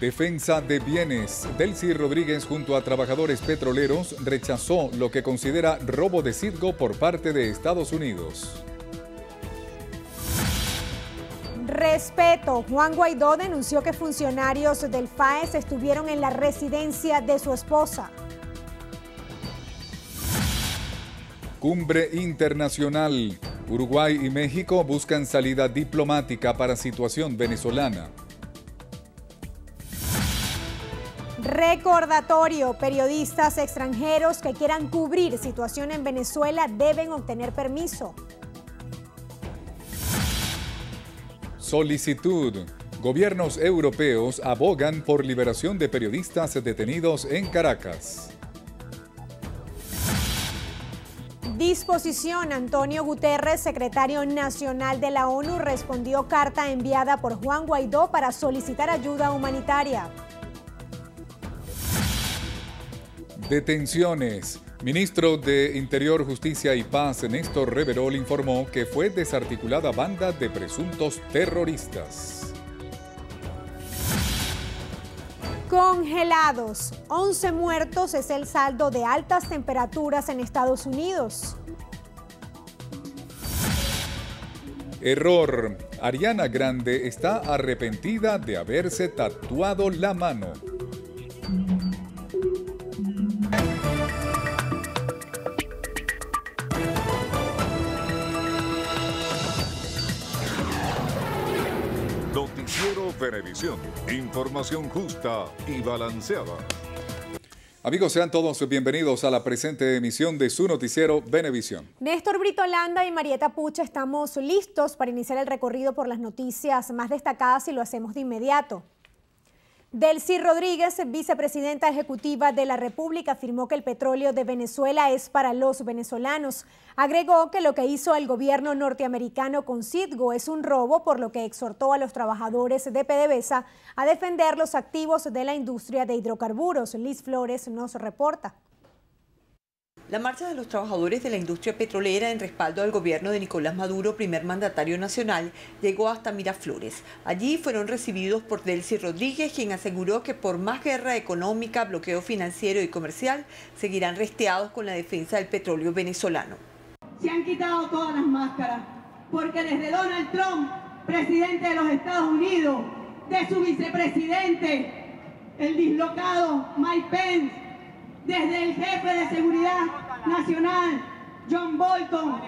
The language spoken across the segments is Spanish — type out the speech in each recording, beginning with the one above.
Defensa de Bienes. Delcy Rodríguez junto a trabajadores petroleros rechazó lo que considera robo de circo por parte de Estados Unidos. Respeto. Juan Guaidó denunció que funcionarios del FAES estuvieron en la residencia de su esposa. Cumbre Internacional. Uruguay y México buscan salida diplomática para situación venezolana. Recordatorio, periodistas extranjeros que quieran cubrir situación en Venezuela deben obtener permiso. Solicitud. Gobiernos europeos abogan por liberación de periodistas detenidos en Caracas. Disposición. Antonio Guterres, secretario nacional de la ONU, respondió carta enviada por Juan Guaidó para solicitar ayuda humanitaria. Detenciones. Ministro de Interior, Justicia y Paz, Néstor Reverol, informó que fue desarticulada banda de presuntos terroristas. Congelados. 11 muertos es el saldo de altas temperaturas en Estados Unidos. Error. Ariana Grande está arrepentida de haberse tatuado la mano. Noticiero Benevisión, Información justa y balanceada. Amigos, sean todos bienvenidos a la presente emisión de su noticiero Benevisión. Néstor Brito Landa y Marieta Pucha estamos listos para iniciar el recorrido por las noticias más destacadas y lo hacemos de inmediato. Delcy Rodríguez, vicepresidenta ejecutiva de la República, afirmó que el petróleo de Venezuela es para los venezolanos. Agregó que lo que hizo el gobierno norteamericano con Citgo es un robo, por lo que exhortó a los trabajadores de PDVSA a defender los activos de la industria de hidrocarburos. Liz Flores nos reporta. La marcha de los trabajadores de la industria petrolera en respaldo al gobierno de Nicolás Maduro, primer mandatario nacional, llegó hasta Miraflores. Allí fueron recibidos por Delcy Rodríguez, quien aseguró que por más guerra económica, bloqueo financiero y comercial, seguirán resteados con la defensa del petróleo venezolano. Se han quitado todas las máscaras, porque desde Donald Trump, presidente de los Estados Unidos, de su vicepresidente, el dislocado Mike Pence, desde el jefe de seguridad nacional, John Bolton,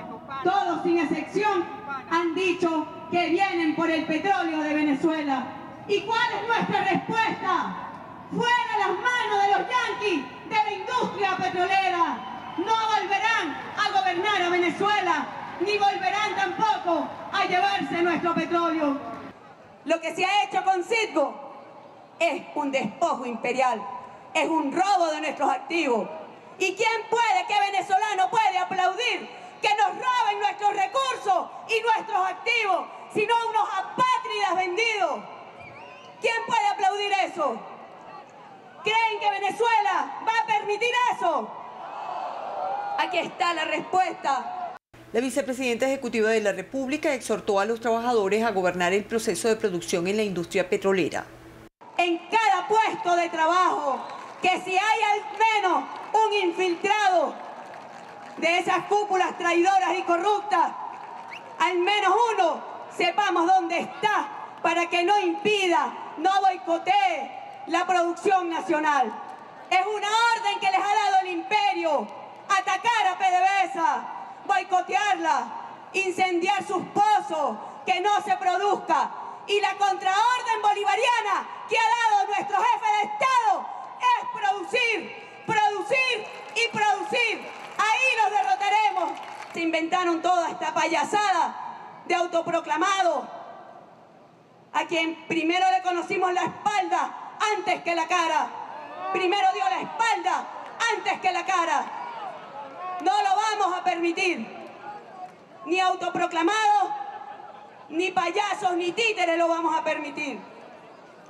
todos sin excepción han dicho que vienen por el petróleo de Venezuela. ¿Y cuál es nuestra respuesta? Fuera las manos de los yanquis de la industria petrolera. No volverán a gobernar a Venezuela, ni volverán tampoco a llevarse nuestro petróleo. Lo que se ha hecho con Citgo es un despojo imperial es un robo de nuestros activos. ¿Y quién puede, qué venezolano puede aplaudir que nos roben nuestros recursos y nuestros activos, sino unos apátridas vendidos? ¿Quién puede aplaudir eso? ¿Creen que Venezuela va a permitir eso? Aquí está la respuesta la vicepresidenta ejecutiva de la República exhortó a los trabajadores a gobernar el proceso de producción en la industria petrolera. En cada puesto de trabajo que si hay al menos un infiltrado de esas cúpulas traidoras y corruptas, al menos uno sepamos dónde está para que no impida, no boicotee la producción nacional. Es una orden que les ha dado el imperio, atacar a PDVSA, boicotearla, incendiar sus pozos, que no se produzca. Y la contraorden bolivariana que ha dado nuestro jefe de Estado es producir, producir y producir. Ahí los derrotaremos. Se inventaron toda esta payasada de autoproclamado, a quien primero le conocimos la espalda antes que la cara. Primero dio la espalda antes que la cara. No lo vamos a permitir. Ni autoproclamados, ni payasos, ni títeres lo vamos a permitir.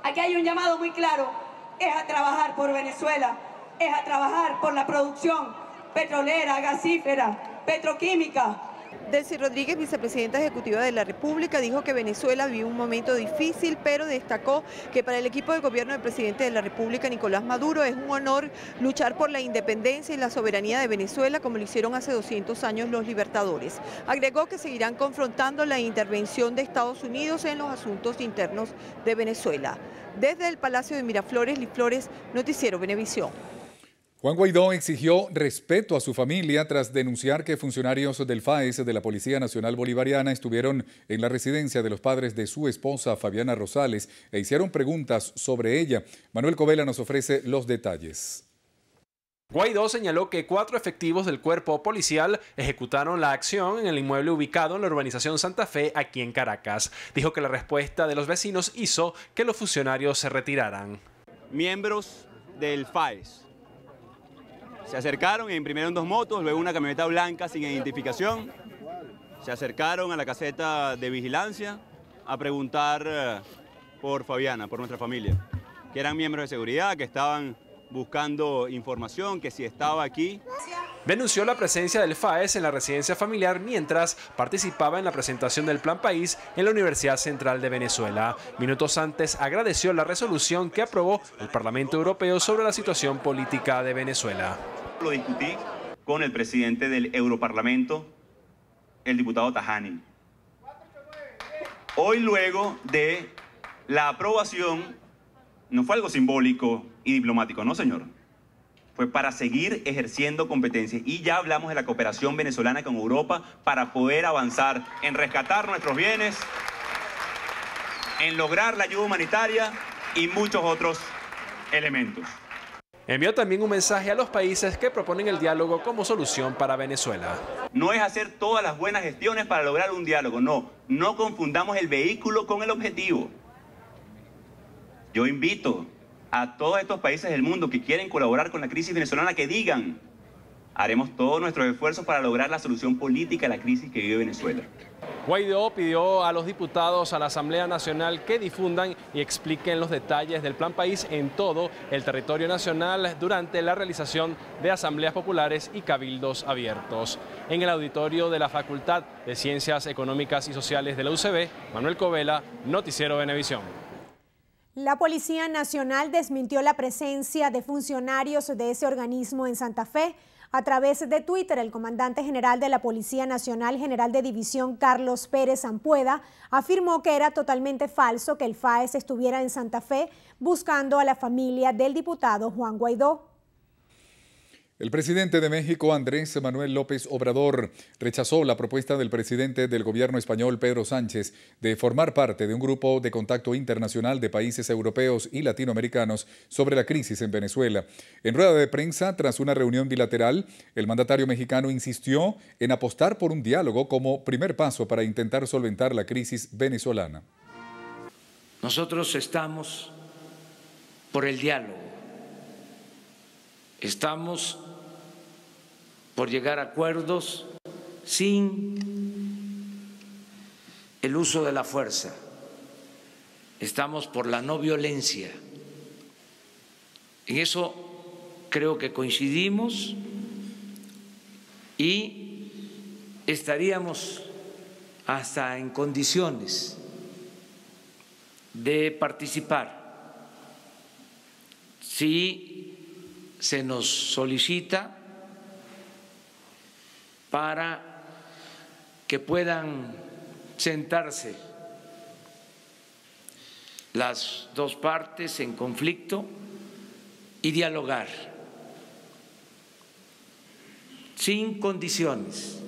Aquí hay un llamado muy claro es a trabajar por Venezuela, es a trabajar por la producción petrolera, gasífera, petroquímica, Delcy Rodríguez, vicepresidenta ejecutiva de la República, dijo que Venezuela vivió un momento difícil, pero destacó que para el equipo de gobierno del presidente de la República, Nicolás Maduro, es un honor luchar por la independencia y la soberanía de Venezuela, como lo hicieron hace 200 años los libertadores. Agregó que seguirán confrontando la intervención de Estados Unidos en los asuntos internos de Venezuela. Desde el Palacio de Miraflores, Liflores, Noticiero Venevisión. Juan Guaidó exigió respeto a su familia tras denunciar que funcionarios del FAES de la Policía Nacional Bolivariana estuvieron en la residencia de los padres de su esposa Fabiana Rosales e hicieron preguntas sobre ella. Manuel Covela nos ofrece los detalles. Guaidó señaló que cuatro efectivos del cuerpo policial ejecutaron la acción en el inmueble ubicado en la urbanización Santa Fe, aquí en Caracas. Dijo que la respuesta de los vecinos hizo que los funcionarios se retiraran. Miembros del FAES se acercaron y imprimieron dos motos, luego una camioneta blanca sin identificación. Se acercaron a la caseta de vigilancia a preguntar eh, por Fabiana, por nuestra familia, que eran miembros de seguridad, que estaban buscando información, que si estaba aquí. Denunció la presencia del FAES en la residencia familiar mientras participaba en la presentación del Plan País en la Universidad Central de Venezuela. Minutos antes agradeció la resolución que aprobó el Parlamento Europeo sobre la situación política de Venezuela lo discutí con el presidente del Europarlamento, el diputado Tajani. Hoy luego de la aprobación, no fue algo simbólico y diplomático, no señor, fue para seguir ejerciendo competencias. Y ya hablamos de la cooperación venezolana con Europa para poder avanzar en rescatar nuestros bienes, en lograr la ayuda humanitaria y muchos otros elementos. Envió también un mensaje a los países que proponen el diálogo como solución para Venezuela. No es hacer todas las buenas gestiones para lograr un diálogo, no. No confundamos el vehículo con el objetivo. Yo invito a todos estos países del mundo que quieren colaborar con la crisis venezolana que digan, Haremos todos nuestros esfuerzos para lograr la solución política a la crisis que vive Venezuela. Guaidó pidió a los diputados a la Asamblea Nacional que difundan y expliquen los detalles del Plan País en todo el territorio nacional durante la realización de asambleas populares y cabildos abiertos. En el auditorio de la Facultad de Ciencias Económicas y Sociales de la UCB, Manuel Covela, Noticiero Venevisión. La Policía Nacional desmintió la presencia de funcionarios de ese organismo en Santa Fe a través de Twitter, el comandante general de la Policía Nacional, general de división Carlos Pérez Zampueda, afirmó que era totalmente falso que el FAES estuviera en Santa Fe buscando a la familia del diputado Juan Guaidó. El presidente de México, Andrés Manuel López Obrador, rechazó la propuesta del presidente del gobierno español, Pedro Sánchez, de formar parte de un grupo de contacto internacional de países europeos y latinoamericanos sobre la crisis en Venezuela. En rueda de prensa, tras una reunión bilateral, el mandatario mexicano insistió en apostar por un diálogo como primer paso para intentar solventar la crisis venezolana. Nosotros estamos por el diálogo. Estamos por llegar a acuerdos sin el uso de la fuerza. Estamos por la no violencia. En eso creo que coincidimos y estaríamos hasta en condiciones de participar si se nos solicita para que puedan sentarse las dos partes en conflicto y dialogar sin condiciones.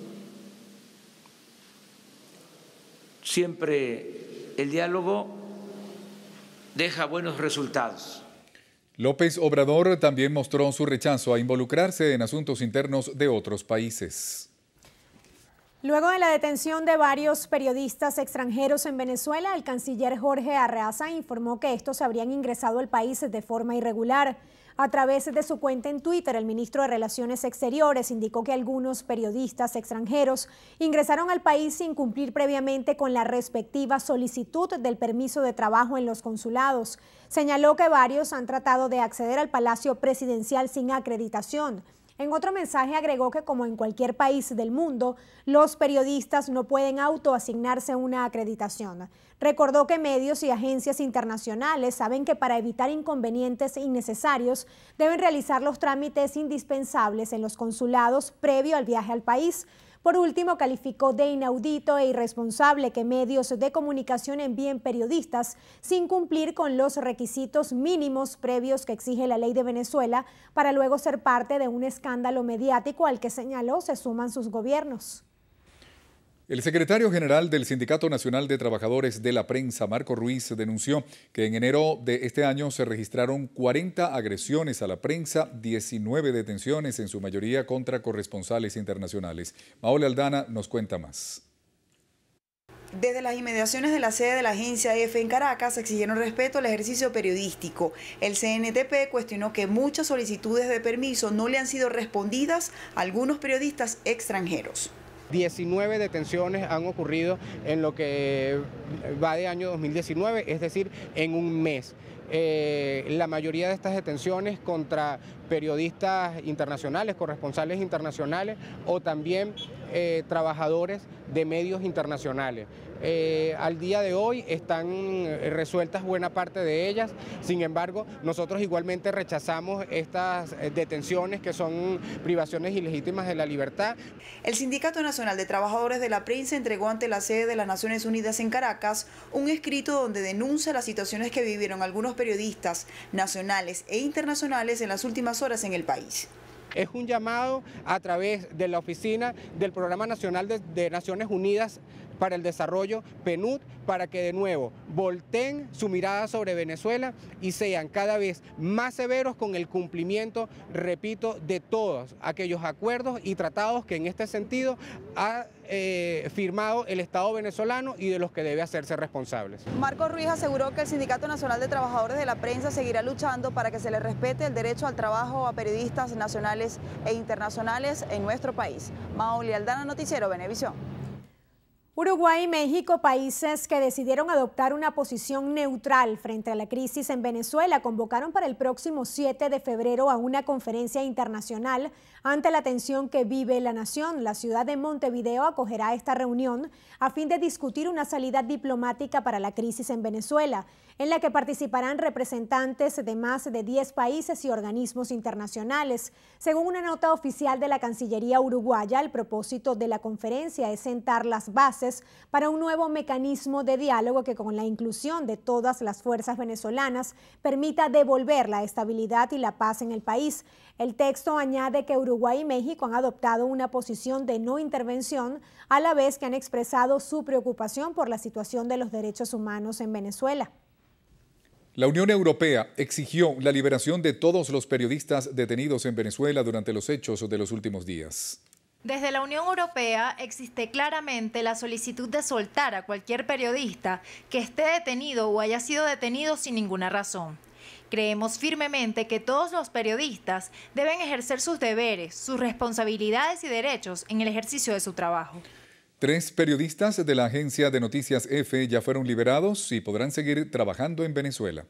Siempre el diálogo deja buenos resultados. López Obrador también mostró su rechazo a involucrarse en asuntos internos de otros países. Luego de la detención de varios periodistas extranjeros en Venezuela, el canciller Jorge Arreaza informó que estos habrían ingresado al país de forma irregular. A través de su cuenta en Twitter, el ministro de Relaciones Exteriores indicó que algunos periodistas extranjeros ingresaron al país sin cumplir previamente con la respectiva solicitud del permiso de trabajo en los consulados. Señaló que varios han tratado de acceder al Palacio Presidencial sin acreditación. En otro mensaje agregó que como en cualquier país del mundo, los periodistas no pueden autoasignarse una acreditación. Recordó que medios y agencias internacionales saben que para evitar inconvenientes innecesarios deben realizar los trámites indispensables en los consulados previo al viaje al país por último, calificó de inaudito e irresponsable que medios de comunicación envíen periodistas sin cumplir con los requisitos mínimos previos que exige la ley de Venezuela para luego ser parte de un escándalo mediático al que señaló se suman sus gobiernos. El secretario general del Sindicato Nacional de Trabajadores de la Prensa, Marco Ruiz, denunció que en enero de este año se registraron 40 agresiones a la prensa, 19 detenciones, en su mayoría contra corresponsales internacionales. Maole Aldana nos cuenta más. Desde las inmediaciones de la sede de la agencia EFE en Caracas exigieron respeto al ejercicio periodístico. El CNTP cuestionó que muchas solicitudes de permiso no le han sido respondidas a algunos periodistas extranjeros. 19 detenciones han ocurrido en lo que va de año 2019, es decir, en un mes. Eh, la mayoría de estas detenciones contra periodistas internacionales, corresponsales internacionales o también eh, trabajadores de medios internacionales. Eh, al día de hoy están eh, resueltas buena parte de ellas, sin embargo nosotros igualmente rechazamos estas detenciones que son privaciones ilegítimas de la libertad. El Sindicato Nacional de Trabajadores de la Prensa entregó ante la sede de las Naciones Unidas en Caracas un escrito donde denuncia las situaciones que vivieron algunos periodistas nacionales e internacionales en las últimas horas en el país es un llamado a través de la oficina del Programa Nacional de Naciones Unidas para el desarrollo, PNUD, para que de nuevo volteen su mirada sobre Venezuela y sean cada vez más severos con el cumplimiento, repito, de todos aquellos acuerdos y tratados que en este sentido ha eh, firmado el Estado venezolano y de los que debe hacerse responsables. Marco Ruiz aseguró que el Sindicato Nacional de Trabajadores de la Prensa seguirá luchando para que se le respete el derecho al trabajo a periodistas nacionales e internacionales en nuestro país. Maoli Aldana, Noticiero Venevisión. Uruguay y México, países que decidieron adoptar una posición neutral frente a la crisis en Venezuela, convocaron para el próximo 7 de febrero a una conferencia internacional ante la tensión que vive la nación. La ciudad de Montevideo acogerá esta reunión a fin de discutir una salida diplomática para la crisis en Venezuela, en la que participarán representantes de más de 10 países y organismos internacionales. Según una nota oficial de la Cancillería uruguaya, el propósito de la conferencia es sentar las bases para un nuevo mecanismo de diálogo que con la inclusión de todas las fuerzas venezolanas permita devolver la estabilidad y la paz en el país. El texto añade que Uruguay y México han adoptado una posición de no intervención a la vez que han expresado su preocupación por la situación de los derechos humanos en Venezuela. La Unión Europea exigió la liberación de todos los periodistas detenidos en Venezuela durante los hechos de los últimos días. Desde la Unión Europea existe claramente la solicitud de soltar a cualquier periodista que esté detenido o haya sido detenido sin ninguna razón. Creemos firmemente que todos los periodistas deben ejercer sus deberes, sus responsabilidades y derechos en el ejercicio de su trabajo. Tres periodistas de la agencia de noticias F ya fueron liberados y podrán seguir trabajando en Venezuela.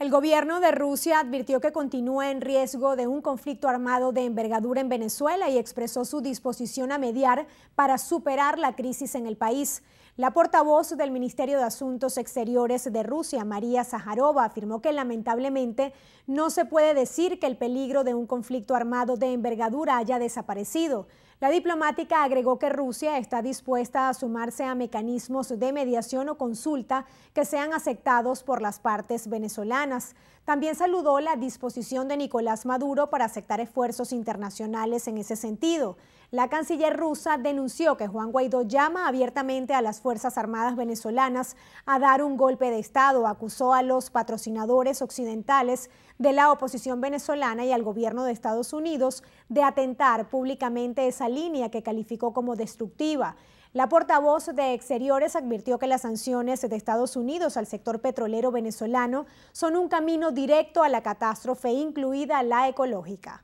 El gobierno de Rusia advirtió que continúa en riesgo de un conflicto armado de envergadura en Venezuela y expresó su disposición a mediar para superar la crisis en el país. La portavoz del Ministerio de Asuntos Exteriores de Rusia, María Zaharova, afirmó que lamentablemente no se puede decir que el peligro de un conflicto armado de envergadura haya desaparecido. La diplomática agregó que Rusia está dispuesta a sumarse a mecanismos de mediación o consulta que sean aceptados por las partes venezolanas. También saludó la disposición de Nicolás Maduro para aceptar esfuerzos internacionales en ese sentido. La canciller rusa denunció que Juan Guaidó llama abiertamente a las Fuerzas Armadas venezolanas a dar un golpe de Estado. Acusó a los patrocinadores occidentales de la oposición venezolana y al gobierno de Estados Unidos de atentar públicamente esa línea que calificó como destructiva. La portavoz de Exteriores advirtió que las sanciones de Estados Unidos al sector petrolero venezolano son un camino directo a la catástrofe, incluida la ecológica.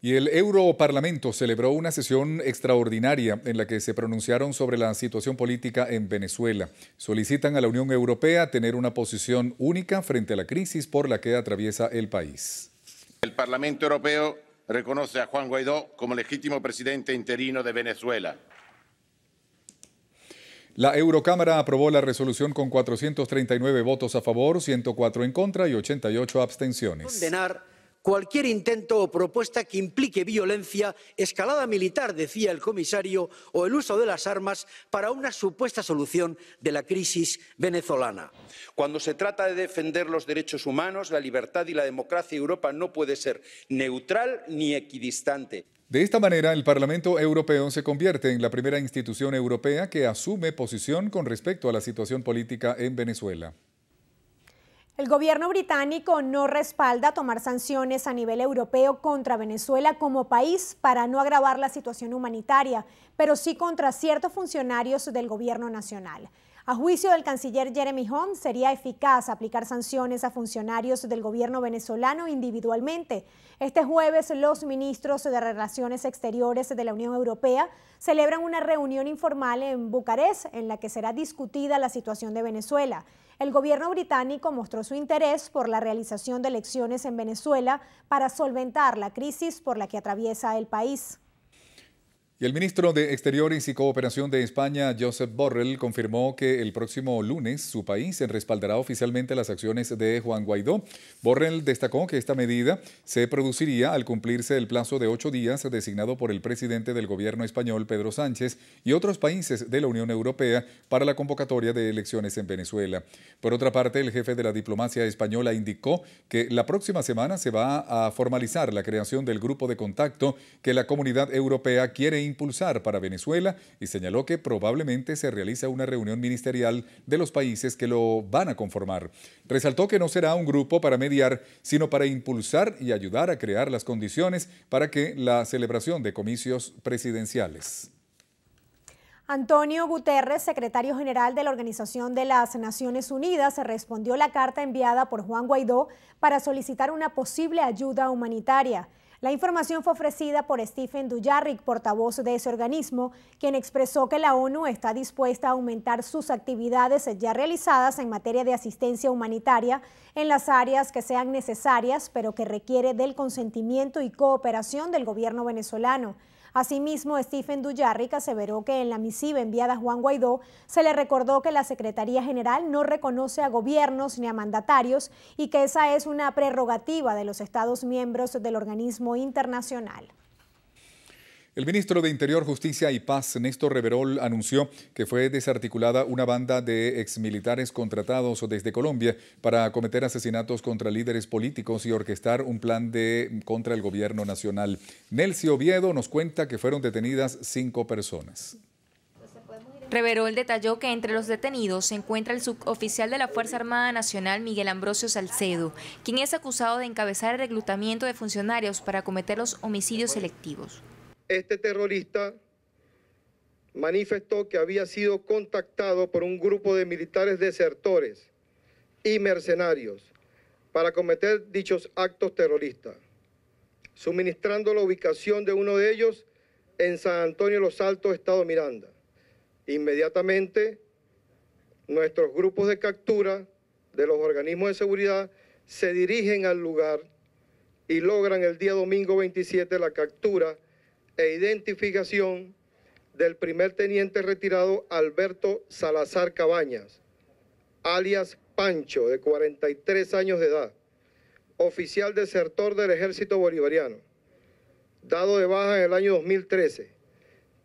Y el Europarlamento celebró una sesión extraordinaria en la que se pronunciaron sobre la situación política en Venezuela. Solicitan a la Unión Europea tener una posición única frente a la crisis por la que atraviesa el país. El Parlamento Europeo reconoce a Juan Guaidó como legítimo presidente interino de Venezuela la Eurocámara aprobó la resolución con 439 votos a favor, 104 en contra y 88 abstenciones cualquier intento o propuesta que implique violencia, escalada militar, decía el comisario, o el uso de las armas para una supuesta solución de la crisis venezolana. Cuando se trata de defender los derechos humanos, la libertad y la democracia, Europa no puede ser neutral ni equidistante. De esta manera, el Parlamento Europeo se convierte en la primera institución europea que asume posición con respecto a la situación política en Venezuela. El gobierno británico no respalda tomar sanciones a nivel europeo contra Venezuela como país para no agravar la situación humanitaria, pero sí contra ciertos funcionarios del gobierno nacional. A juicio del canciller Jeremy Holmes, sería eficaz aplicar sanciones a funcionarios del gobierno venezolano individualmente. Este jueves, los ministros de Relaciones Exteriores de la Unión Europea celebran una reunión informal en Bucarest en la que será discutida la situación de Venezuela. El gobierno británico mostró su interés por la realización de elecciones en Venezuela para solventar la crisis por la que atraviesa el país el ministro de Exteriores y Cooperación de España, Josep Borrell, confirmó que el próximo lunes su país respaldará oficialmente las acciones de Juan Guaidó. Borrell destacó que esta medida se produciría al cumplirse el plazo de ocho días designado por el presidente del gobierno español, Pedro Sánchez, y otros países de la Unión Europea para la convocatoria de elecciones en Venezuela. Por otra parte, el jefe de la diplomacia española indicó que la próxima semana se va a formalizar la creación del grupo de contacto que la comunidad europea quiere impulsar para Venezuela y señaló que probablemente se realiza una reunión ministerial de los países que lo van a conformar. Resaltó que no será un grupo para mediar, sino para impulsar y ayudar a crear las condiciones para que la celebración de comicios presidenciales. Antonio Guterres, secretario general de la Organización de las Naciones Unidas, respondió la carta enviada por Juan Guaidó para solicitar una posible ayuda humanitaria. La información fue ofrecida por Stephen Dujarric, portavoz de ese organismo, quien expresó que la ONU está dispuesta a aumentar sus actividades ya realizadas en materia de asistencia humanitaria en las áreas que sean necesarias, pero que requiere del consentimiento y cooperación del gobierno venezolano. Asimismo, Stephen Dujarric aseveró que en la misiva enviada a Juan Guaidó se le recordó que la Secretaría General no reconoce a gobiernos ni a mandatarios y que esa es una prerrogativa de los Estados miembros del organismo internacional. El ministro de Interior, Justicia y Paz, Néstor Reverol, anunció que fue desarticulada una banda de exmilitares contratados desde Colombia para cometer asesinatos contra líderes políticos y orquestar un plan de contra el gobierno nacional. Nelcio Oviedo nos cuenta que fueron detenidas cinco personas. Reverol detalló que entre los detenidos se encuentra el suboficial de la Fuerza Armada Nacional Miguel Ambrosio Salcedo, quien es acusado de encabezar el reclutamiento de funcionarios para cometer los homicidios selectivos. Este terrorista manifestó que había sido contactado por un grupo de militares desertores y mercenarios para cometer dichos actos terroristas, suministrando la ubicación de uno de ellos en San Antonio Los Altos, Estado Miranda. Inmediatamente, nuestros grupos de captura de los organismos de seguridad se dirigen al lugar y logran el día domingo 27 la captura e identificación del primer teniente retirado Alberto Salazar Cabañas, alias Pancho, de 43 años de edad, oficial desertor del ejército bolivariano, dado de baja en el año 2013,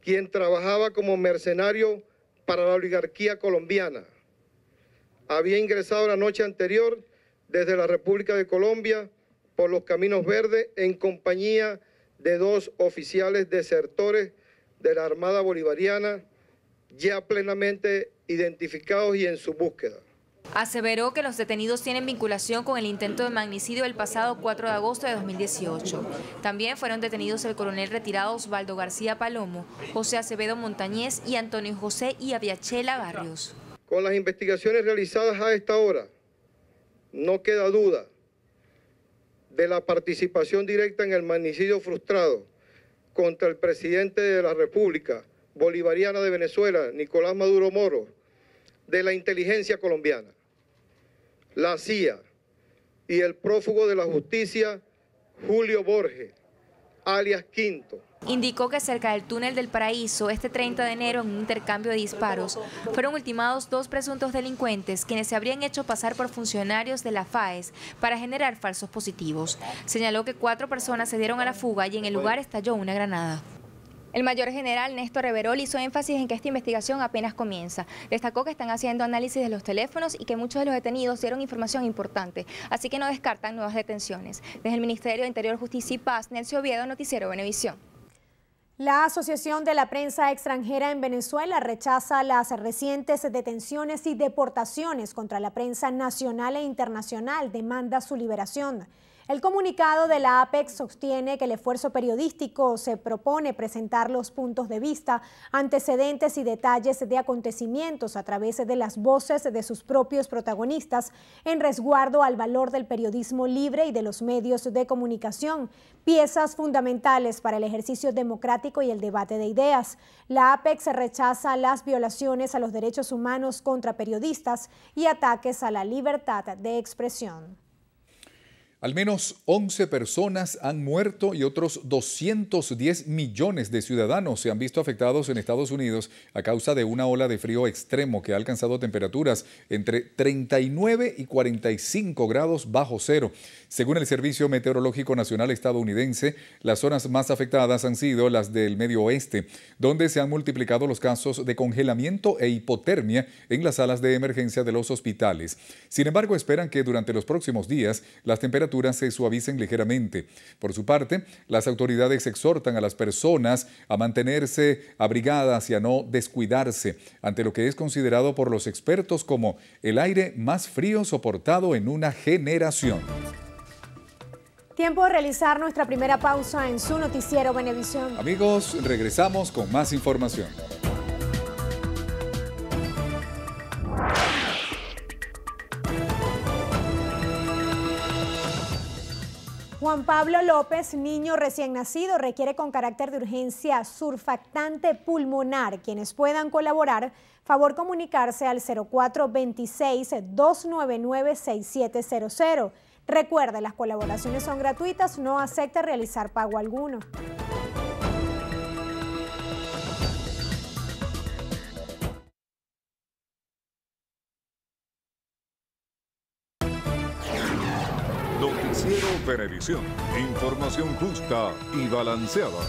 quien trabajaba como mercenario para la oligarquía colombiana. Había ingresado la noche anterior desde la República de Colombia por los caminos verdes en compañía de dos oficiales desertores de la Armada Bolivariana ya plenamente identificados y en su búsqueda. Aseveró que los detenidos tienen vinculación con el intento de magnicidio el pasado 4 de agosto de 2018. También fueron detenidos el coronel retirado Osvaldo García Palomo, José Acevedo Montañez y Antonio José y Aviachela Barrios. Con las investigaciones realizadas a esta hora, no queda duda de la participación directa en el magnicidio frustrado contra el presidente de la República Bolivariana de Venezuela, Nicolás Maduro Moro, de la inteligencia colombiana, la CIA y el prófugo de la justicia, Julio Borges, alias Quinto. Indicó que cerca del túnel del Paraíso, este 30 de enero, en un intercambio de disparos, fueron ultimados dos presuntos delincuentes quienes se habrían hecho pasar por funcionarios de la FAES para generar falsos positivos. Señaló que cuatro personas se dieron a la fuga y en el lugar estalló una granada. El mayor general Néstor Reverol hizo énfasis en que esta investigación apenas comienza. Destacó que están haciendo análisis de los teléfonos y que muchos de los detenidos dieron información importante, así que no descartan nuevas detenciones. Desde el Ministerio de Interior, Justicia y Paz, Nelson Oviedo, Noticiero Benevisión. La Asociación de la Prensa Extranjera en Venezuela rechaza las recientes detenciones y deportaciones contra la prensa nacional e internacional, demanda su liberación. El comunicado de la APEX sostiene que el esfuerzo periodístico se propone presentar los puntos de vista, antecedentes y detalles de acontecimientos a través de las voces de sus propios protagonistas en resguardo al valor del periodismo libre y de los medios de comunicación, piezas fundamentales para el ejercicio democrático y el debate de ideas. La APEX rechaza las violaciones a los derechos humanos contra periodistas y ataques a la libertad de expresión. Al menos 11 personas han muerto y otros 210 millones de ciudadanos se han visto afectados en Estados Unidos a causa de una ola de frío extremo que ha alcanzado temperaturas entre 39 y 45 grados bajo cero. Según el Servicio Meteorológico Nacional estadounidense, las zonas más afectadas han sido las del medio oeste, donde se han multiplicado los casos de congelamiento e hipotermia en las salas de emergencia de los hospitales. Sin embargo, esperan que durante los próximos días las temperaturas se suavicen ligeramente. Por su parte, las autoridades exhortan a las personas a mantenerse abrigadas y a no descuidarse ante lo que es considerado por los expertos como el aire más frío soportado en una generación. Tiempo de realizar nuestra primera pausa en su noticiero Benevisión. Amigos, regresamos con más información. Juan Pablo López, niño recién nacido, requiere con carácter de urgencia surfactante pulmonar. Quienes puedan colaborar, favor comunicarse al 0426-299-6700. Recuerde, las colaboraciones son gratuitas, no acepta realizar pago alguno. Televisión, Información justa y balanceada.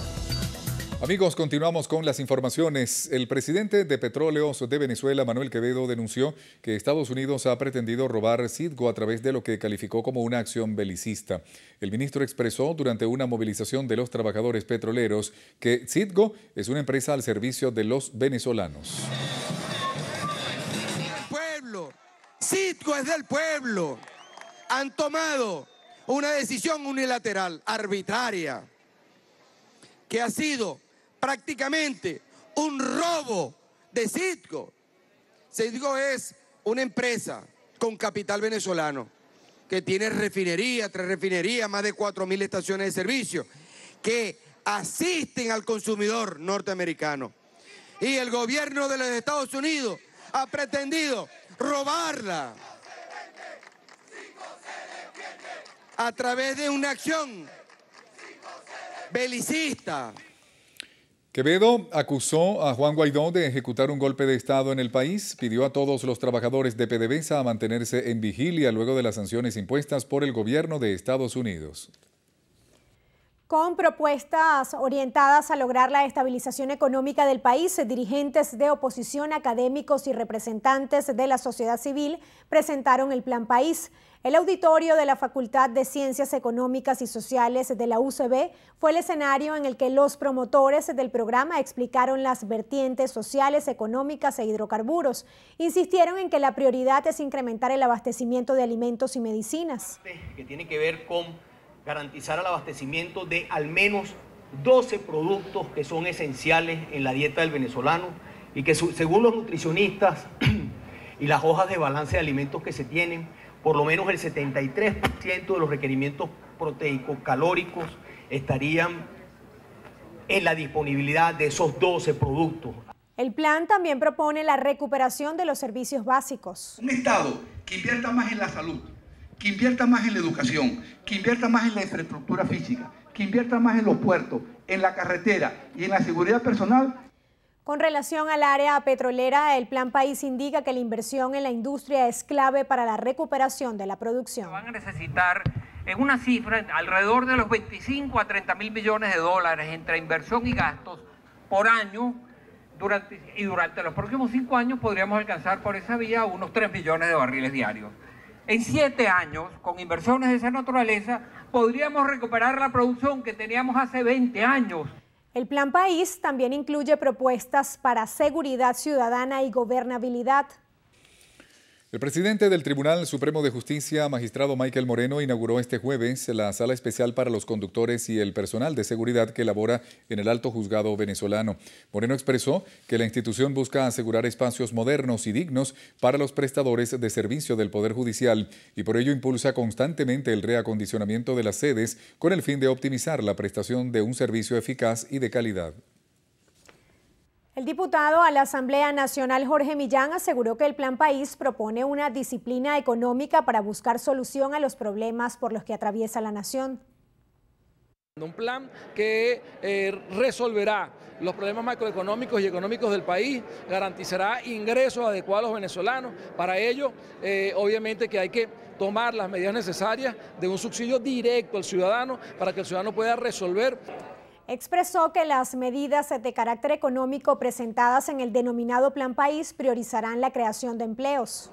Amigos, continuamos con las informaciones. El presidente de Petróleos de Venezuela, Manuel Quevedo, denunció que Estados Unidos ha pretendido robar Citgo a través de lo que calificó como una acción belicista. El ministro expresó durante una movilización de los trabajadores petroleros que Citgo es una empresa al servicio de los venezolanos. Pueblo, Citgo es del pueblo. Han tomado una decisión unilateral, arbitraria, que ha sido prácticamente un robo de Citgo. Citgo es una empresa con capital venezolano que tiene refinería, tres refinerías, más de 4.000 estaciones de servicio, que asisten al consumidor norteamericano. Y el gobierno de los Estados Unidos ha pretendido robarla. a través de una acción belicista. Quevedo acusó a Juan Guaidó de ejecutar un golpe de Estado en el país, pidió a todos los trabajadores de PDVSA a mantenerse en vigilia luego de las sanciones impuestas por el gobierno de Estados Unidos. Con propuestas orientadas a lograr la estabilización económica del país, dirigentes de oposición, académicos y representantes de la sociedad civil presentaron el Plan País. El auditorio de la Facultad de Ciencias Económicas y Sociales de la UCB fue el escenario en el que los promotores del programa explicaron las vertientes sociales, económicas e hidrocarburos. Insistieron en que la prioridad es incrementar el abastecimiento de alimentos y medicinas. Que tiene que ver con garantizar el abastecimiento de al menos 12 productos que son esenciales en la dieta del venezolano y que según los nutricionistas y las hojas de balance de alimentos que se tienen, por lo menos el 73% de los requerimientos proteicos calóricos estarían en la disponibilidad de esos 12 productos. El plan también propone la recuperación de los servicios básicos. Un Estado que invierta más en la salud, que invierta más en la educación, que invierta más en la infraestructura física, que invierta más en los puertos, en la carretera y en la seguridad personal. Con relación al área petrolera, el Plan País indica que la inversión en la industria es clave para la recuperación de la producción. Van a necesitar en una cifra alrededor de los 25 a 30 mil millones de dólares entre inversión y gastos por año durante, y durante los próximos cinco años podríamos alcanzar por esa vía unos 3 millones de barriles diarios en siete años, con inversiones de esa naturaleza, podríamos recuperar la producción que teníamos hace 20 años. El Plan País también incluye propuestas para seguridad ciudadana y gobernabilidad. El presidente del Tribunal Supremo de Justicia, magistrado Michael Moreno, inauguró este jueves la sala especial para los conductores y el personal de seguridad que labora en el alto juzgado venezolano. Moreno expresó que la institución busca asegurar espacios modernos y dignos para los prestadores de servicio del Poder Judicial y por ello impulsa constantemente el reacondicionamiento de las sedes con el fin de optimizar la prestación de un servicio eficaz y de calidad. El diputado a la Asamblea Nacional Jorge Millán aseguró que el Plan País propone una disciplina económica para buscar solución a los problemas por los que atraviesa la nación. Un plan que eh, resolverá los problemas macroeconómicos y económicos del país, garantizará ingresos adecuados a los venezolanos. Para ello, eh, obviamente que hay que tomar las medidas necesarias de un subsidio directo al ciudadano para que el ciudadano pueda resolver expresó que las medidas de carácter económico presentadas en el denominado Plan País priorizarán la creación de empleos.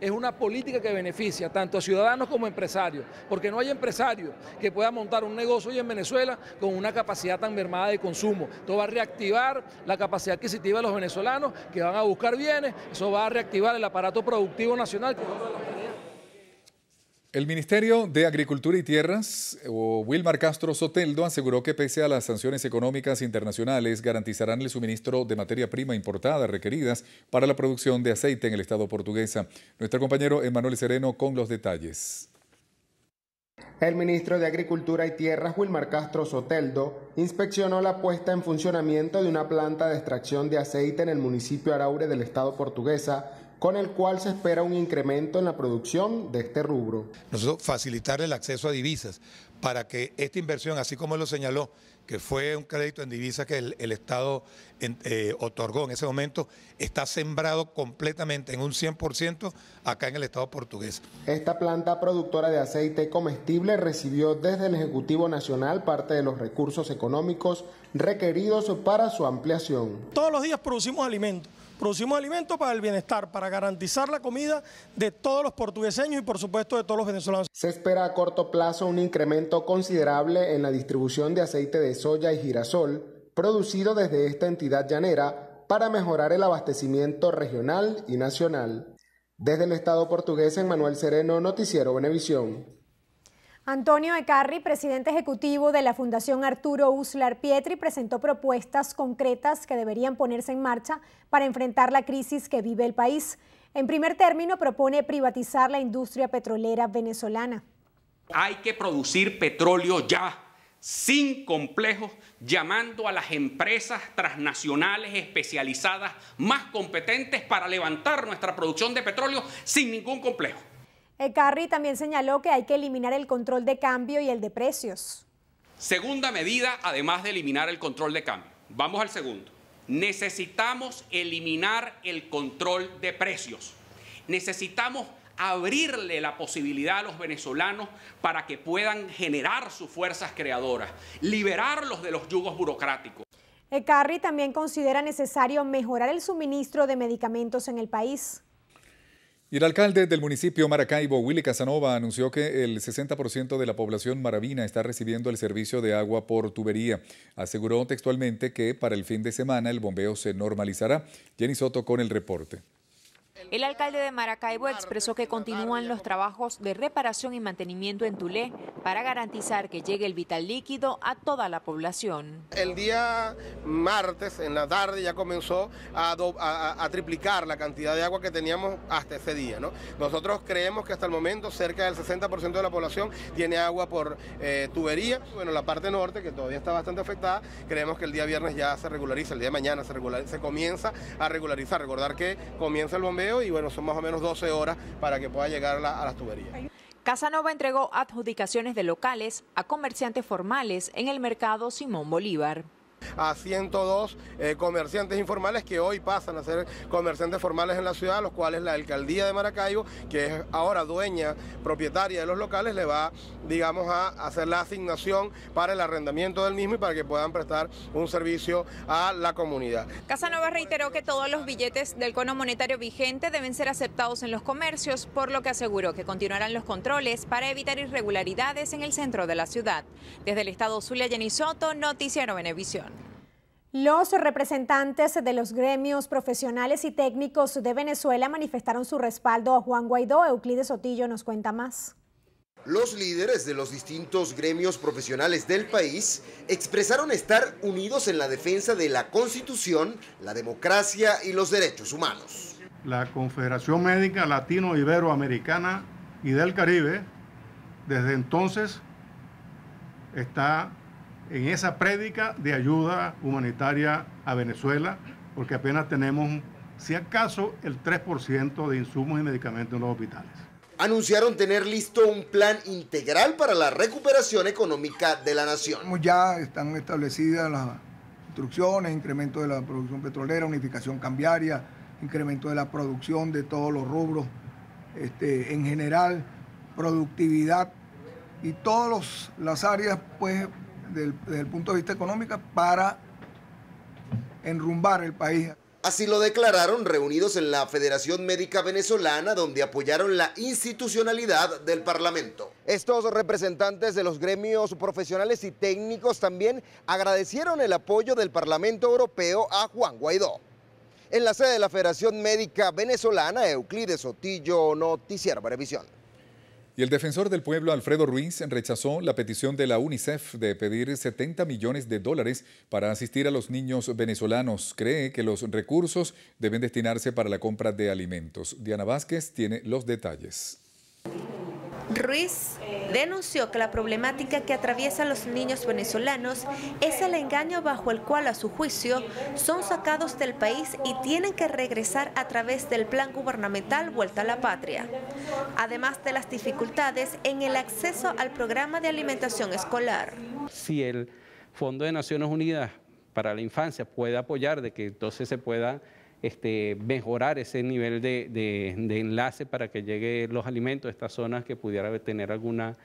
Es una política que beneficia tanto a ciudadanos como a empresarios, porque no hay empresario que pueda montar un negocio hoy en Venezuela con una capacidad tan mermada de consumo. Esto va a reactivar la capacidad adquisitiva de los venezolanos que van a buscar bienes, eso va a reactivar el aparato productivo nacional. El Ministerio de Agricultura y Tierras, eh, Wilmar Castro Soteldo, aseguró que pese a las sanciones económicas internacionales, garantizarán el suministro de materia prima importada requeridas para la producción de aceite en el Estado portuguesa. Nuestro compañero Emanuel Sereno con los detalles. El ministro de Agricultura y Tierras, Wilmar Castro Soteldo, inspeccionó la puesta en funcionamiento de una planta de extracción de aceite en el municipio Araure del Estado portuguesa con el cual se espera un incremento en la producción de este rubro. Nosotros facilitar el acceso a divisas para que esta inversión, así como lo señaló, que fue un crédito en divisas que el, Estado eh, otorgó en ese momento, está sembrado completamente en un 100% acá en el Estado portugués. Esta planta productora de aceite comestible recibió desde el Ejecutivo Nacional parte de los recursos económicos requeridos para su ampliación. Todos los días producimos alimentos Producimos alimentos para el bienestar, para garantizar la comida de todos los portugueseños y por supuesto de todos los venezolanos. Se espera a corto plazo un incremento considerable en la distribución de aceite de soya y girasol producido desde esta entidad llanera para mejorar el abastecimiento regional y nacional. Desde el Estado portugués, en Manuel Sereno, Noticiero Venevisión. Antonio Ecarri, presidente ejecutivo de la Fundación Arturo Uslar Pietri, presentó propuestas concretas que deberían ponerse en marcha para enfrentar la crisis que vive el país. En primer término, propone privatizar la industria petrolera venezolana. Hay que producir petróleo ya, sin complejos, llamando a las empresas transnacionales especializadas más competentes para levantar nuestra producción de petróleo sin ningún complejo. Ecarri eh, también señaló que hay que eliminar el control de cambio y el de precios. Segunda medida, además de eliminar el control de cambio. Vamos al segundo. Necesitamos eliminar el control de precios. Necesitamos abrirle la posibilidad a los venezolanos para que puedan generar sus fuerzas creadoras, liberarlos de los yugos burocráticos. Ecarri eh, también considera necesario mejorar el suministro de medicamentos en el país. Y el alcalde del municipio Maracaibo, Willy Casanova, anunció que el 60% de la población maravina está recibiendo el servicio de agua por tubería. Aseguró textualmente que para el fin de semana el bombeo se normalizará. Jenny Soto con el reporte. El alcalde de Maracaibo expresó que continúan los trabajos de reparación y mantenimiento en Tulé para garantizar que llegue el vital líquido a toda la población. El día martes en la tarde ya comenzó a, triplicar la cantidad de agua que teníamos hasta ese día. ¿no? Nosotros creemos que hasta el momento cerca del 60% de la población tiene agua por eh, tubería. Bueno, la parte norte que todavía está bastante afectada, creemos que el día viernes ya se regulariza, el día mañana se, se comienza a regularizar. Recordar que comienza el bombeo y bueno, son más o menos 12 horas para que pueda llegar a las tuberías. Casanova entregó adjudicaciones de locales a comerciantes formales en el mercado Simón Bolívar a 102 eh, comerciantes informales que hoy pasan a ser comerciantes formales en la ciudad, los cuales la alcaldía de Maracaibo, que es ahora dueña, propietaria de los locales, le va, digamos, a hacer la asignación para el arrendamiento del mismo y para que puedan prestar un servicio a la comunidad. Casanova reiteró que todos los billetes del cono monetario vigente deben ser aceptados en los comercios, por lo que aseguró que continuarán los controles para evitar irregularidades en el centro de la ciudad. Desde el estado Zulia, Jenny Soto, Noticiero Benevisión. Los representantes de los gremios profesionales y técnicos de Venezuela manifestaron su respaldo a Juan Guaidó. Euclides Otillo nos cuenta más. Los líderes de los distintos gremios profesionales del país expresaron estar unidos en la defensa de la Constitución, la democracia y los derechos humanos. La Confederación Médica Latino-Iberoamericana y del Caribe, desde entonces, está en esa prédica de ayuda humanitaria a Venezuela, porque apenas tenemos, si acaso, el 3% de insumos y medicamentos en los hospitales. Anunciaron tener listo un plan integral para la recuperación económica de la nación. Ya están establecidas las instrucciones, incremento de la producción petrolera, unificación cambiaria, incremento de la producción de todos los rubros este, en general, productividad y todas las áreas pues del, desde el punto de vista económico para enrumbar el país. Así lo declararon reunidos en la Federación Médica Venezolana, donde apoyaron la institucionalidad del Parlamento. Estos representantes de los gremios profesionales y técnicos también agradecieron el apoyo del Parlamento Europeo a Juan Guaidó. En la sede de la Federación Médica Venezolana, Euclides Otillo, Noticiero Televisión. Y el defensor del pueblo, Alfredo Ruiz, rechazó la petición de la UNICEF de pedir 70 millones de dólares para asistir a los niños venezolanos. Cree que los recursos deben destinarse para la compra de alimentos. Diana Vázquez tiene los detalles. Ruiz denunció que la problemática que atraviesan los niños venezolanos es el engaño bajo el cual, a su juicio, son sacados del país y tienen que regresar a través del plan gubernamental Vuelta a la Patria. Además de las dificultades en el acceso al programa de alimentación escolar. Si el Fondo de Naciones Unidas para la Infancia puede apoyar de que entonces se pueda este, mejorar ese nivel de, enlace para que lleguen los alimentos a estas zonas que pudiera tener alguna,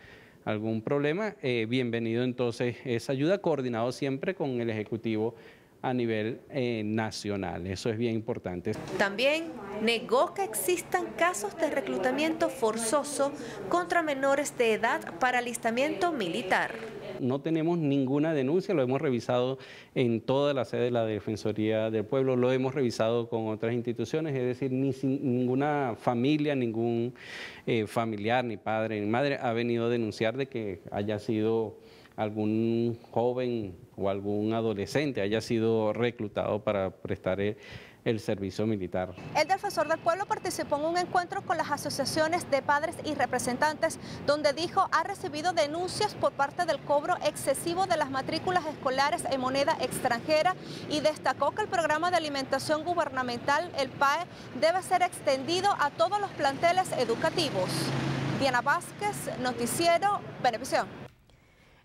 algún problema. Eh, bienvenido entonces esa ayuda, coordinado siempre con el Ejecutivo a nivel eh, nacional. Eso es bien importante. También negó que existan casos de reclutamiento forzoso contra menores de edad para alistamiento militar. No tenemos ninguna denuncia, lo hemos revisado en toda la sede de la Defensoría del Pueblo, lo hemos revisado con otras instituciones, es decir, ni, ninguna familia, ningún eh, familiar, ni padre, ni madre ha venido a denunciar de que haya sido algún joven o algún adolescente haya sido reclutado para prestar eh, el servicio militar. El defensor del pueblo participó en un encuentro con las asociaciones de padres y representantes, donde dijo ha recibido denuncias por parte del cobro excesivo de las matrículas escolares en moneda extranjera y destacó que el programa de alimentación gubernamental, el PAE, debe ser extendido a todos los planteles educativos. Diana Vázquez, Noticiero, Beneficio.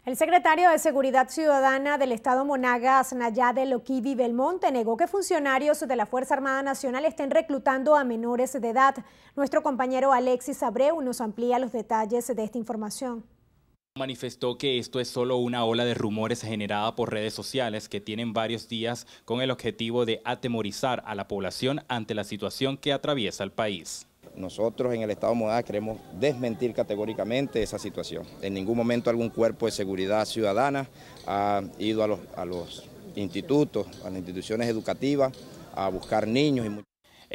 El secretario de Seguridad Ciudadana del Estado Monagas, Nayade Loquivi Belmonte, negó que funcionarios de la Fuerza Armada Nacional estén reclutando a menores de edad. Nuestro compañero Alexis Abreu nos amplía los detalles de esta información. Manifestó que esto es solo una ola de rumores generada por redes sociales que tienen varios días con el objetivo de atemorizar a la población ante la situación que atraviesa el país. Nosotros en el Estado de queremos desmentir categóricamente esa situación. En ningún momento algún cuerpo de seguridad ciudadana ha ido a los, a los institutos, a las instituciones educativas a buscar niños. Y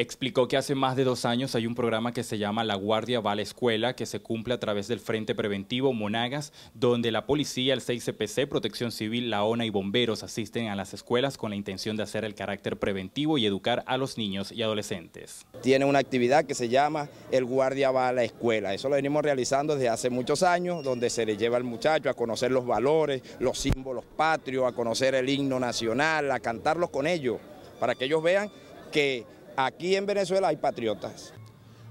explicó que hace más de dos años hay un programa que se llama La Guardia va a la escuela, que se cumple a través del Frente Preventivo Monagas, donde la policía, el 6CPC, Protección Civil, la ONA y bomberos asisten a las escuelas con la intención de hacer el carácter preventivo y educar a los niños y adolescentes. Tiene una actividad que se llama El Guardia va a la escuela. Eso lo venimos realizando desde hace muchos años, donde se le lleva al muchacho a conocer los valores, los símbolos patrios, a conocer el himno nacional, a cantarlos con ellos, para que ellos vean que Aquí en Venezuela hay patriotas.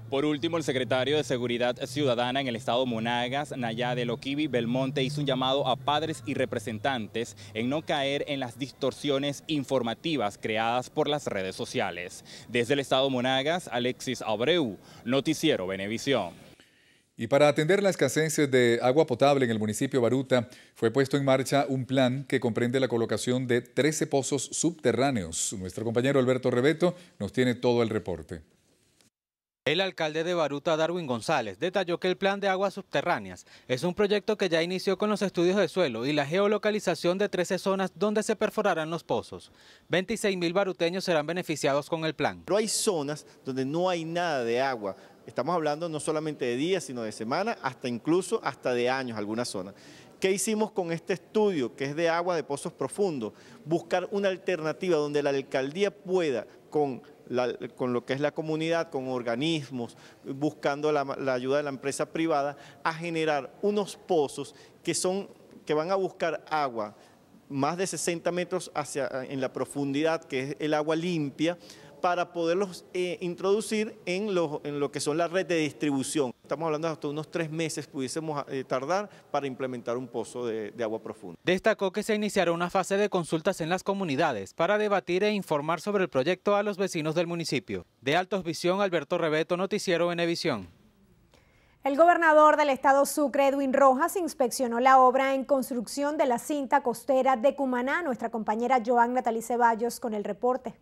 Por último, el secretario de Seguridad Ciudadana en el estado Monagas, Nayade Loquibi Belmonte, hizo un llamado a padres y representantes en no caer en las distorsiones informativas creadas por las redes sociales. Desde el estado Monagas, Alexis Abreu, Noticiero Venevisión. Y para atender la escasez de agua potable en el municipio Baruta, fue puesto en marcha un plan que comprende la colocación de 13 pozos subterráneos. Nuestro compañero Alberto Rebeto nos tiene todo el reporte. El alcalde de Baruta, Darwin González, detalló que el plan de aguas subterráneas es un proyecto que ya inició con los estudios de suelo y la geolocalización de 13 zonas donde se perforarán los pozos. 26 mil baruteños serán beneficiados con el plan. Pero hay zonas donde no hay nada de agua, Estamos hablando no solamente de días, sino de semanas, hasta incluso hasta de años algunas zonas. ¿Qué hicimos con este estudio, que es de agua de pozos profundos? Buscar una alternativa donde la alcaldía pueda, con, lo que es la comunidad, con organismos, buscando la, la ayuda de la empresa privada, a generar unos pozos que, son, que van a buscar agua más de 60 metros hacia, en la profundidad, que es el agua limpia, para poderlos eh, introducir en lo, que son la red de distribución. Estamos hablando de hasta unos tres meses pudiésemos eh, tardar para implementar un pozo de, agua profunda. Destacó que se iniciará una fase de consultas en las comunidades para debatir e informar sobre el proyecto a los vecinos del municipio. De Altos Visión, Alberto Rebeto, Noticiero Venevisión. El gobernador del estado Sucre, Edwin Rojas, inspeccionó la obra en construcción de la cinta costera de Cumaná. Nuestra compañera Joan Natalie Ceballos con el reporte.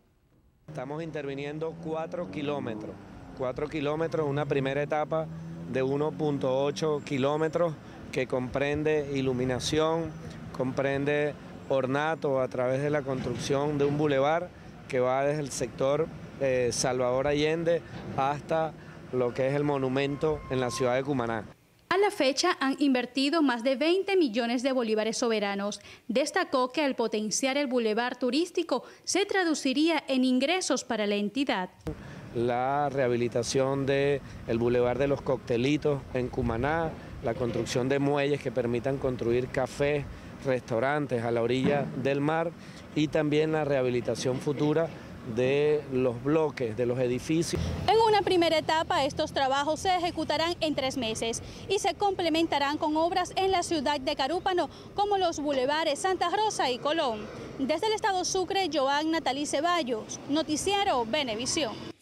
Estamos interviniendo cuatro kilómetros, cuatro kilómetros, una primera etapa de 1.8 kilómetros que comprende iluminación, comprende ornato a través de la construcción de un bulevar que va desde el sector eh, Salvador Allende hasta lo que es el monumento en la ciudad de Cumaná. A la fecha han invertido más de 20 millones de bolívares soberanos. Destacó que al potenciar el bulevar turístico se traduciría en ingresos para la entidad. La rehabilitación del el bulevar de los coctelitos en Cumaná, la construcción de muelles que permitan construir cafés, restaurantes a la orilla del mar y también la rehabilitación futura de los bloques, de los edificios. En una primera etapa, estos trabajos se ejecutarán en tres meses y se complementarán con obras en la ciudad de Carúpano, como los bulevares Santa Rosa y Colón. Desde el Estado Sucre, Joan Natalí Ceballos, Noticiero Benevisión.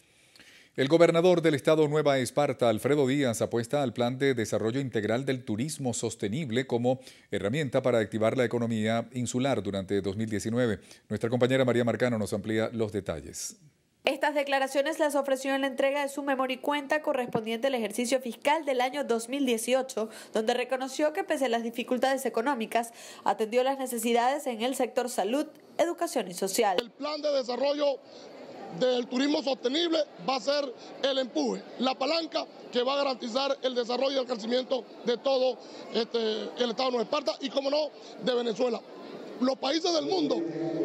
El gobernador del estado Nueva Esparta, Alfredo Díaz, apuesta al plan de desarrollo integral del turismo sostenible como herramienta para activar la economía insular durante 2019. Nuestra compañera María Marcano nos amplía los detalles. Estas declaraciones las ofreció en la entrega de su memoria y cuenta correspondiente al ejercicio fiscal del año 2018, donde reconoció que pese a las dificultades económicas, atendió las necesidades en el sector salud, educación y social. El plan de desarrollo del turismo sostenible va a ser el empuje, la palanca que va a garantizar el desarrollo y el crecimiento de todo este, el Estado de Nueva Esparta y, como no, de Venezuela. Los países del mundo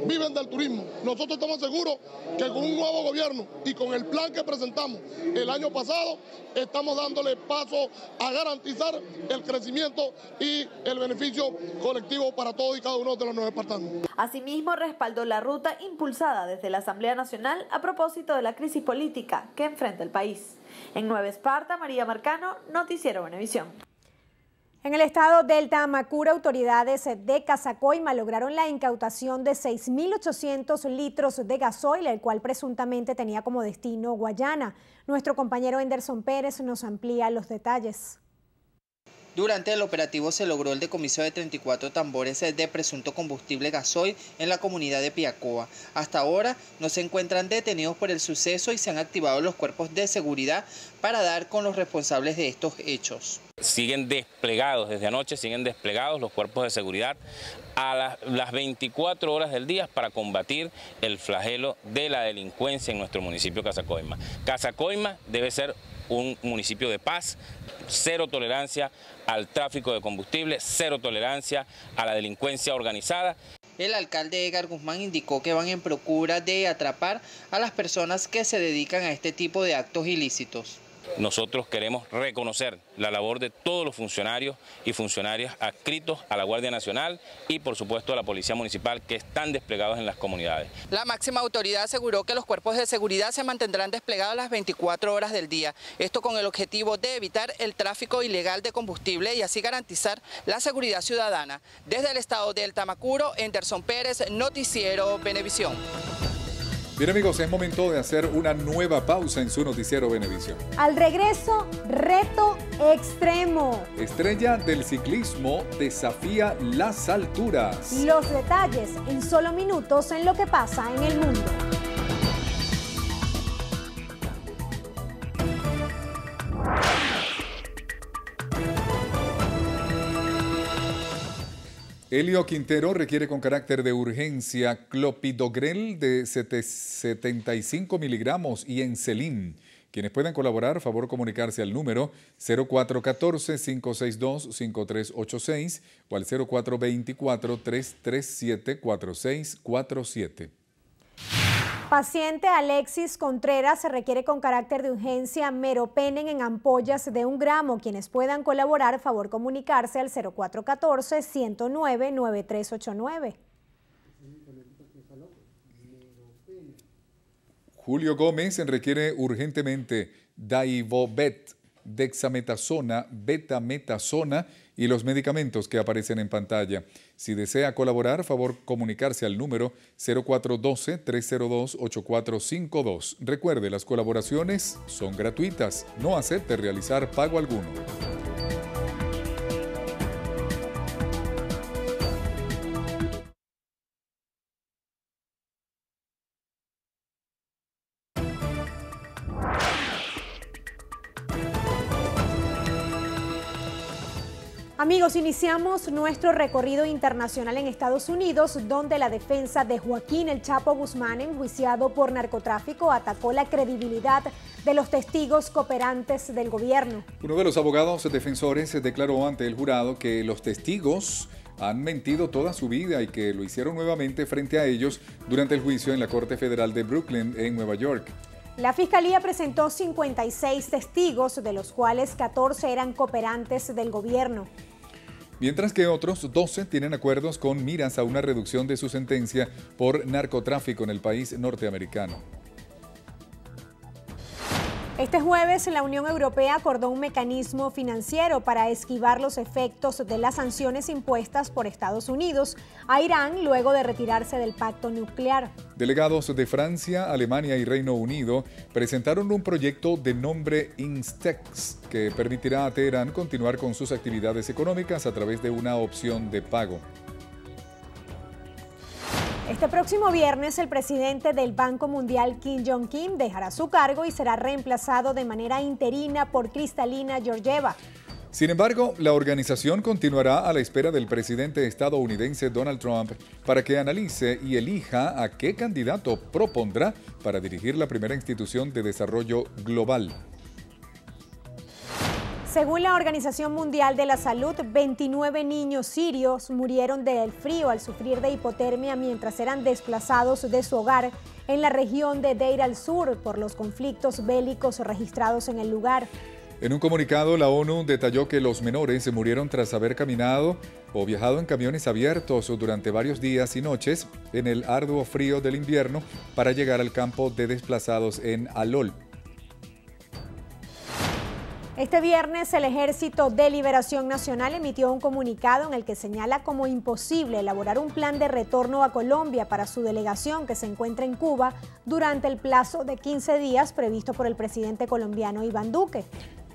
viven del turismo. Nosotros estamos seguros que con un nuevo gobierno y con el plan que presentamos el año pasado, estamos dándole paso a garantizar el crecimiento y el beneficio colectivo para todos y cada uno de los nueve espartanos. Asimismo, respaldó la ruta impulsada desde la Asamblea Nacional a propósito de la crisis política que enfrenta el país. En Nueva Esparta, María Marcano, Noticiero visión. En el estado Delta Tamacura, autoridades de Casacoima lograron la incautación de 6.800 litros de gasoil, el cual presuntamente tenía como destino Guayana. Nuestro compañero Enderson Pérez nos amplía los detalles. Durante el operativo se logró el decomiso de 34 tambores de presunto combustible gasoil en la comunidad de Piacoa. Hasta ahora no se encuentran detenidos por el suceso y se han activado los cuerpos de seguridad para dar con los responsables de estos hechos. Siguen desplegados, desde anoche siguen desplegados los cuerpos de seguridad a las, las 24 horas del día para combatir el flagelo de la delincuencia en nuestro municipio Casacoima. Casacoima debe ser un municipio de paz, cero tolerancia al tráfico de combustible, cero tolerancia a la delincuencia organizada. El alcalde Edgar Guzmán indicó que van en procura de atrapar a las personas que se dedican a este tipo de actos ilícitos. Nosotros queremos reconocer la labor de todos los funcionarios y funcionarias adscritos a la Guardia Nacional y por supuesto a la Policía Municipal que están desplegados en las comunidades. La máxima autoridad aseguró que los cuerpos de seguridad se mantendrán desplegados las 24 horas del día, esto con el objetivo de evitar el tráfico ilegal de combustible y así garantizar la seguridad ciudadana. Desde el estado del Tamacuro, Enderson Pérez, Noticiero Benevisión. Bien amigos, es momento de hacer una nueva pausa en su noticiero Benevisión. Al regreso, reto extremo. Estrella del ciclismo desafía las alturas. Los detalles en solo minutos en lo que pasa en el mundo. Elio Quintero requiere con carácter de urgencia clopidogrel de 75 miligramos y Encelin. Quienes puedan colaborar, favor comunicarse al número 0414-562-5386 o al 0424-337-4647. Paciente Alexis Contreras se requiere con carácter de urgencia meropenen en ampollas de un gramo. Quienes puedan colaborar, favor comunicarse al 0414-109-9389. Julio Gómez se requiere urgentemente Daivobet dexametasona, betametasona y los medicamentos que aparecen en pantalla. Si desea colaborar, favor comunicarse al número 0412-302-8452. Recuerde, las colaboraciones son gratuitas, no acepte realizar pago alguno. iniciamos nuestro recorrido internacional en Estados Unidos, donde la defensa de Joaquín El Chapo Guzmán, enjuiciado por narcotráfico, atacó la credibilidad de los testigos cooperantes del gobierno. Uno de los abogados defensores declaró ante el jurado que los testigos han mentido toda su vida y que lo hicieron nuevamente frente a ellos durante el juicio en la Corte Federal de Brooklyn, en Nueva York. La fiscalía presentó 56 testigos, de los cuales 14 eran cooperantes del gobierno mientras que otros 12 tienen acuerdos con miras a una reducción de su sentencia por narcotráfico en el país norteamericano. Este jueves la Unión Europea acordó un mecanismo financiero para esquivar los efectos de las sanciones impuestas por Estados Unidos a Irán luego de retirarse del pacto nuclear. Delegados de Francia, Alemania y Reino Unido presentaron un proyecto de nombre Instex que permitirá a Teherán continuar con sus actividades económicas a través de una opción de pago. Este próximo viernes el presidente del Banco Mundial Kim Jong-kim dejará su cargo y será reemplazado de manera interina por Cristalina Georgieva. Sin embargo, la organización continuará a la espera del presidente estadounidense Donald Trump para que analice y elija a qué candidato propondrá para dirigir la primera institución de desarrollo global. Según la Organización Mundial de la Salud, 29 niños sirios murieron del frío al sufrir de hipotermia mientras eran desplazados de su hogar en la región de Deir al Sur por los conflictos bélicos registrados en el lugar. En un comunicado, la ONU detalló que los menores se murieron tras haber caminado o viajado en camiones abiertos durante varios días y noches en el arduo frío del invierno para llegar al campo de desplazados en Alol. Este viernes el Ejército de Liberación Nacional emitió un comunicado en el que señala como imposible elaborar un plan de retorno a Colombia para su delegación que se encuentra en Cuba durante el plazo de 15 días previsto por el presidente colombiano Iván Duque.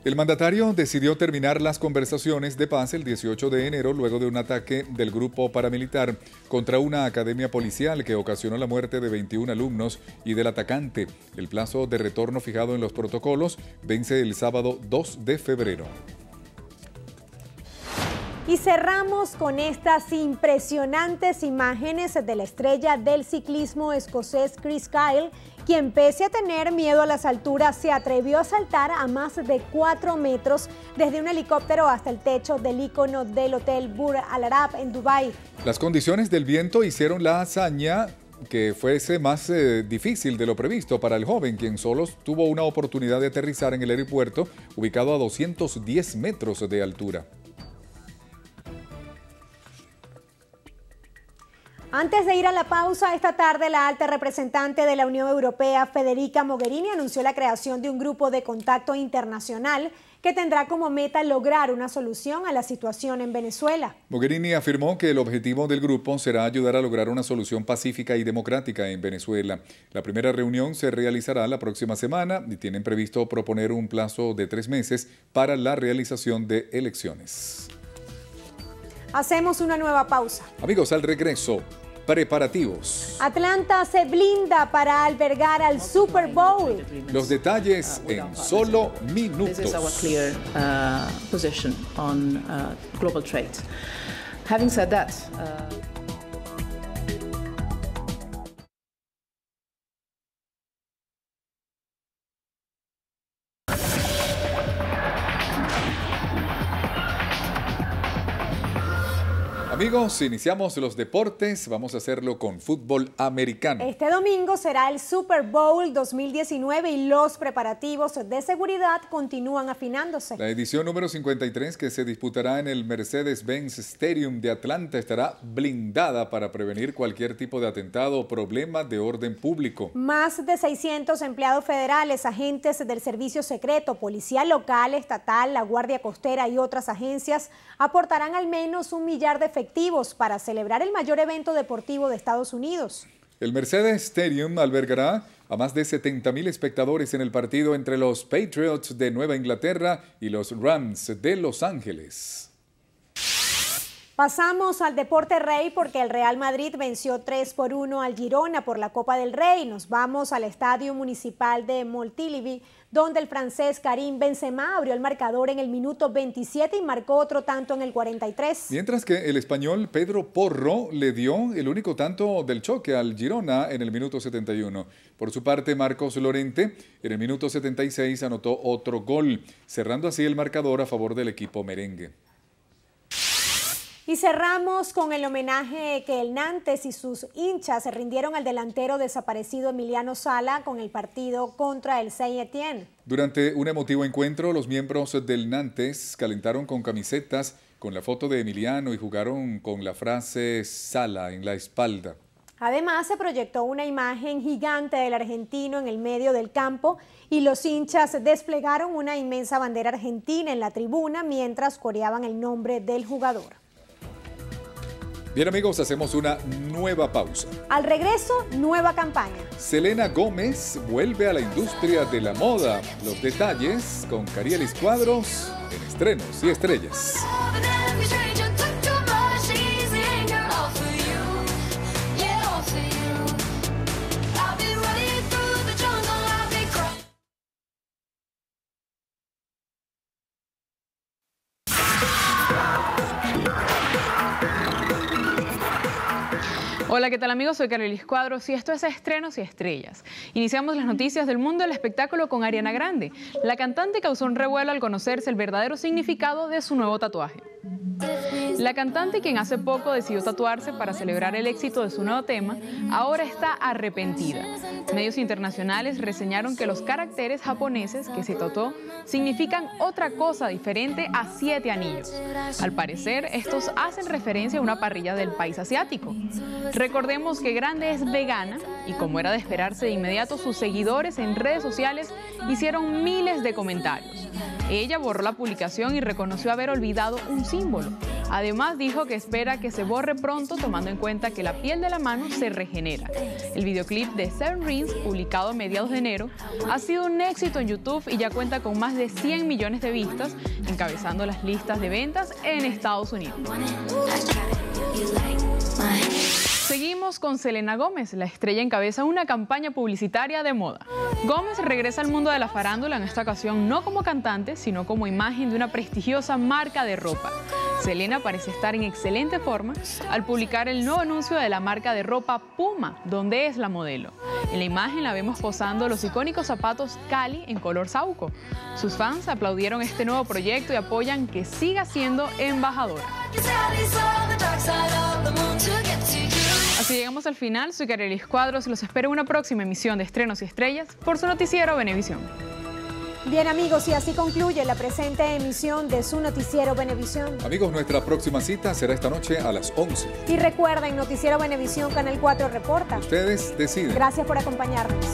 El mandatario decidió terminar las conversaciones de paz el 18 de enero luego de un ataque del grupo paramilitar contra una academia policial que ocasionó la muerte de 21 alumnos y del atacante. El plazo de retorno fijado en los protocolos vence el sábado 2 de febrero. Y cerramos con estas impresionantes imágenes de la estrella del ciclismo escocés Chris Kyle quien pese a tener miedo a las alturas se atrevió a saltar a más de 4 metros desde un helicóptero hasta el techo del icono del Hotel Bur Al Arab en Dubái. Las condiciones del viento hicieron la hazaña que fuese más eh, difícil de lo previsto para el joven, quien solo tuvo una oportunidad de aterrizar en el aeropuerto ubicado a 210 metros de altura. Antes de ir a la pausa, esta tarde la alta representante de la Unión Europea, Federica Mogherini, anunció la creación de un grupo de contacto internacional que tendrá como meta lograr una solución a la situación en Venezuela. Mogherini afirmó que el objetivo del grupo será ayudar a lograr una solución pacífica y democrática en Venezuela. La primera reunión se realizará la próxima semana y tienen previsto proponer un plazo de tres meses para la realización de elecciones. Hacemos una nueva pausa. Amigos, al regreso, preparativos. Atlanta se blinda para albergar al Super Bowl. Los detalles ah, en solo minutos. Uh, uh, Having said uh, Amigos, iniciamos los deportes, vamos a hacerlo con fútbol americano. Este domingo será el Super Bowl 2019 y los preparativos de seguridad continúan afinándose. La edición número 53 que se disputará en el Mercedes-Benz Stadium de Atlanta estará blindada para prevenir cualquier tipo de atentado o problema de orden público. Más de 600 empleados federales, agentes del servicio secreto, policía local, estatal, la Guardia Costera y otras agencias aportarán al menos un millar de efectivos para celebrar el mayor evento deportivo de Estados Unidos. El Mercedes Stadium albergará a más de 70.000 espectadores en el partido entre los Patriots de Nueva Inglaterra y los Rams de Los Ángeles. Pasamos al deporte rey porque el Real Madrid venció 3 por 1 al Girona por la Copa del Rey. Nos vamos al Estadio Municipal de Montilivi donde el francés Karim Benzema abrió el marcador en el minuto 27 y marcó otro tanto en el 43. Mientras que el español Pedro Porro le dio el único tanto del choque al Girona en el minuto 71. Por su parte, Marcos Lorente en el minuto 76 anotó otro gol, cerrando así el marcador a favor del equipo merengue. Y cerramos con el homenaje que el Nantes y sus hinchas se rindieron al delantero desaparecido Emiliano Sala con el partido contra el Saint Etienne. Durante un emotivo encuentro, los miembros del Nantes calentaron con camisetas con la foto de Emiliano y jugaron con la frase Sala en la espalda. Además, se proyectó una imagen gigante del argentino en el medio del campo y los hinchas desplegaron una inmensa bandera argentina en la tribuna mientras coreaban el nombre del jugador. Bien amigos, hacemos una nueva pausa. Al regreso, nueva campaña. Selena Gómez vuelve a la industria de la moda. Los detalles con Carielis Cuadros en estrenos y estrellas. Hola, ¿qué tal amigos? Soy Carolis Cuadros y esto es Estrenos y Estrellas. Iniciamos las noticias del mundo del espectáculo con Ariana Grande. La cantante causó un revuelo al conocerse el verdadero significado de su nuevo tatuaje. La cantante, quien hace poco decidió tatuarse para celebrar el éxito de su nuevo tema, ahora está arrepentida. Medios internacionales reseñaron que los caracteres japoneses que se tatuó significan otra cosa diferente a siete anillos. Al parecer, estos hacen referencia a una parrilla del país asiático. Recordemos que Grande es vegana y como era de esperarse de inmediato, sus seguidores en redes sociales hicieron miles de comentarios. Ella borró la publicación y reconoció haber olvidado un sitio Además dijo que espera que se borre pronto tomando en cuenta que la piel de la mano se regenera. El videoclip de Seven Rings, publicado a mediados de enero, ha sido un éxito en YouTube y ya cuenta con más de 100 millones de vistas, encabezando las listas de ventas en Estados Unidos. Seguimos con Selena Gómez, la estrella encabeza una campaña publicitaria de moda. Gómez regresa al mundo de la farándula en esta ocasión no como cantante, sino como imagen de una prestigiosa marca de ropa. Selena parece estar en excelente forma al publicar el nuevo anuncio de la marca de ropa Puma, donde es la modelo. En la imagen la vemos posando los icónicos zapatos Cali en color sauco. Sus fans aplaudieron este nuevo proyecto y apoyan que siga siendo embajadora. Así llegamos al final. Soy Carelis Cuadros. Los espero en una próxima emisión de Estrenos y Estrellas por su noticiero Benevisión. Bien amigos, y así concluye la presente emisión de su noticiero Benevisión. Amigos, nuestra próxima cita será esta noche a las 11. Y recuerden, Noticiero Benevisión, Canal 4 reporta. Ustedes deciden. Gracias por acompañarnos.